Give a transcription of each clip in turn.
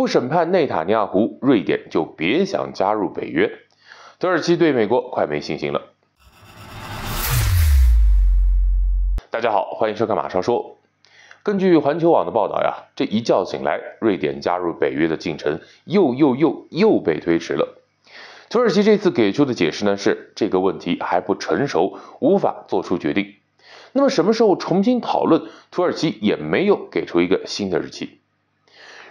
不审判内塔尼亚胡，瑞典就别想加入北约。土耳其对美国快没信心了。大家好，欢迎收看《马上说》。根据环球网的报道呀，这一觉醒来，瑞典加入北约的进程又又又又被推迟了。土耳其这次给出的解释呢是这个问题还不成熟，无法做出决定。那么什么时候重新讨论，土耳其也没有给出一个新的日期。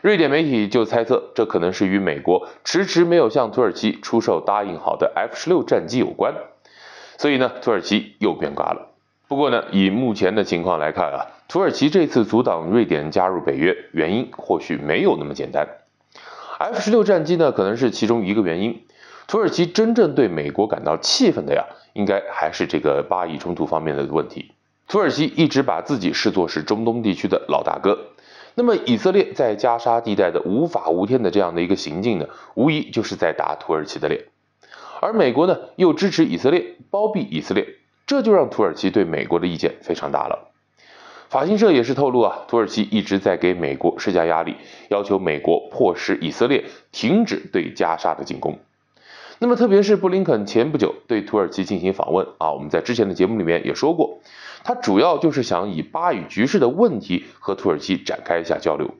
瑞典媒体就猜测，这可能是与美国迟迟没有向土耳其出售答应好的 F 十六战机有关。所以呢，土耳其又变卦了。不过呢，以目前的情况来看啊，土耳其这次阻挡瑞典加入北约原因或许没有那么简单。F 十六战机呢，可能是其中一个原因。土耳其真正对美国感到气愤的呀，应该还是这个巴以冲突方面的问题。土耳其一直把自己视作是中东地区的老大哥。那么以色列在加沙地带的无法无天的这样的一个行径呢，无疑就是在打土耳其的脸，而美国呢又支持以色列，包庇以色列，这就让土耳其对美国的意见非常大了。法新社也是透露啊，土耳其一直在给美国施加压力，要求美国迫使以色列停止对加沙的进攻。那么特别是布林肯前不久对土耳其进行访问啊，我们在之前的节目里面也说过。他主要就是想以巴以局势的问题和土耳其展开一下交流。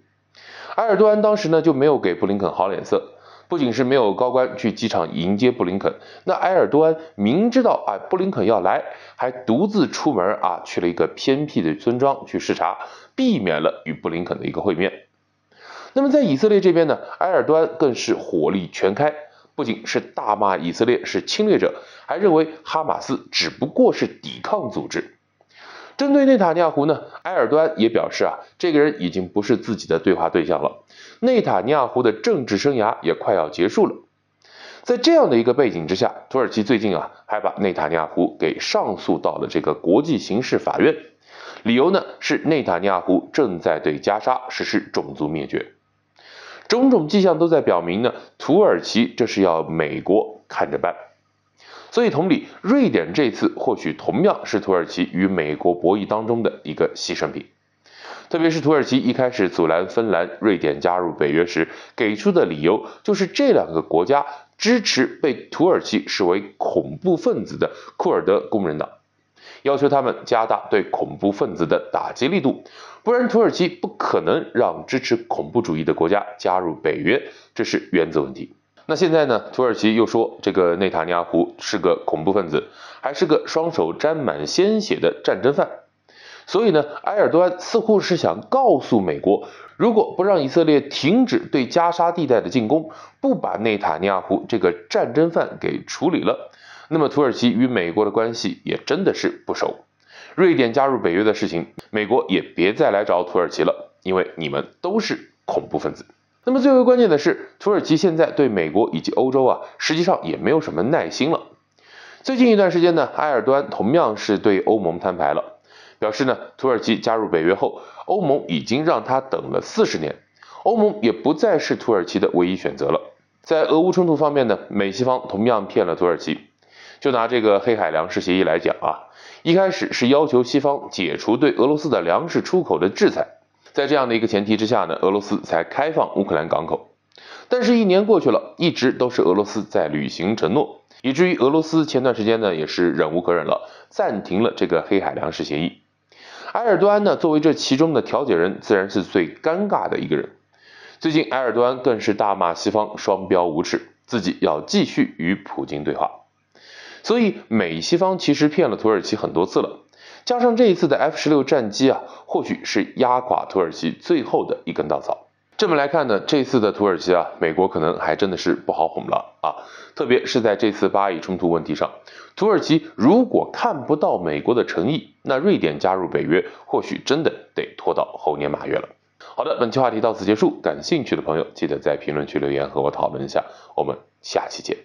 埃尔多安当时呢就没有给布林肯好脸色，不仅是没有高官去机场迎接布林肯，那埃尔多安明知道啊布林肯要来，还独自出门啊去了一个偏僻的村庄去视察，避免了与布林肯的一个会面。那么在以色列这边呢，埃尔多安更是火力全开，不仅是大骂以色列是侵略者，还认为哈马斯只不过是抵抗组织。针对内塔尼亚胡呢，埃尔多安也表示啊，这个人已经不是自己的对话对象了。内塔尼亚胡的政治生涯也快要结束了。在这样的一个背景之下，土耳其最近啊还把内塔尼亚胡给上诉到了这个国际刑事法院，理由呢是内塔尼亚胡正在对加沙实施种族灭绝。种种迹象都在表明呢，土耳其这是要美国看着办。所以同理，瑞典这次或许同样是土耳其与美国博弈当中的一个牺牲品。特别是土耳其一开始阻拦芬兰、瑞典加入北约时，给出的理由就是这两个国家支持被土耳其视为恐怖分子的库尔德工人党，要求他们加大对恐怖分子的打击力度，不然土耳其不可能让支持恐怖主义的国家加入北约，这是原则问题。那现在呢？土耳其又说这个内塔尼亚胡是个恐怖分子，还是个双手沾满鲜血的战争犯。所以呢，埃尔多安似乎是想告诉美国，如果不让以色列停止对加沙地带的进攻，不把内塔尼亚胡这个战争犯给处理了，那么土耳其与美国的关系也真的是不熟。瑞典加入北约的事情，美国也别再来找土耳其了，因为你们都是恐怖分子。那么最为关键的是，土耳其现在对美国以及欧洲啊，实际上也没有什么耐心了。最近一段时间呢，埃尔多安同样是对欧盟摊牌了，表示呢，土耳其加入北约后，欧盟已经让他等了四十年，欧盟也不再是土耳其的唯一选择了。在俄乌冲突方面呢，美西方同样骗了土耳其。就拿这个黑海粮食协议来讲啊，一开始是要求西方解除对俄罗斯的粮食出口的制裁。在这样的一个前提之下呢，俄罗斯才开放乌克兰港口。但是，一年过去了，一直都是俄罗斯在履行承诺，以至于俄罗斯前段时间呢，也是忍无可忍了，暂停了这个黑海粮食协议。埃尔多安呢，作为这其中的调解人，自然是最尴尬的一个人。最近，埃尔多安更是大骂西方双标无耻，自己要继续与普京对话。所以，美西方其实骗了土耳其很多次了。加上这一次的 F 十六战机啊，或许是压垮土耳其最后的一根稻草。这么来看呢，这次的土耳其啊，美国可能还真的是不好哄了啊。特别是在这次巴以冲突问题上，土耳其如果看不到美国的诚意，那瑞典加入北约或许真的得拖到猴年马月了。好的，本期话题到此结束，感兴趣的朋友记得在评论区留言和我讨论一下，我们下期见。